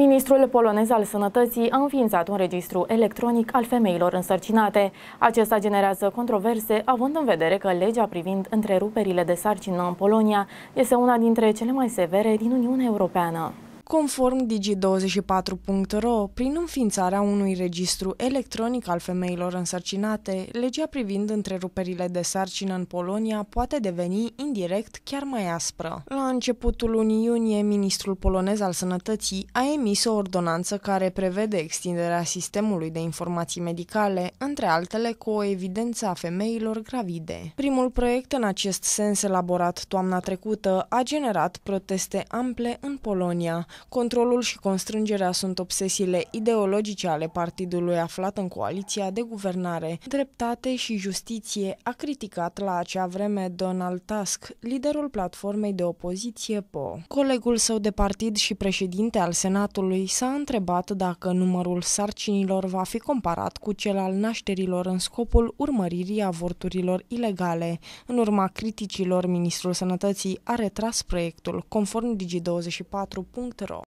Ministrul polonez al sănătății a înființat un registru electronic al femeilor însărcinate. Acesta generează controverse, având în vedere că legea privind întreruperile de sarcină în Polonia este una dintre cele mai severe din Uniunea Europeană conform Digi24.ro, prin înființarea unui registru electronic al femeilor însărcinate, legea privind întreruperile de sarcină în Polonia poate deveni indirect chiar mai aspră. La începutul lunii iunie, ministrul polonez al sănătății a emis o ordonanță care prevede extinderea sistemului de informații medicale, între altele cu o evidență a femeilor gravide. Primul proiect în acest sens elaborat toamna trecută a generat proteste ample în Polonia. Controlul și constrângerea sunt obsesiile ideologice ale partidului aflat în coaliția de guvernare. Dreptate și justiție a criticat la acea vreme Donald Tusk, liderul platformei de opoziție PO. Colegul său de partid și președinte al Senatului s-a întrebat dacă numărul sarcinilor va fi comparat cu cel al nașterilor în scopul urmăririi avorturilor ilegale. În urma criticilor, Ministrul Sănătății a retras proiectul, conform digi 24ro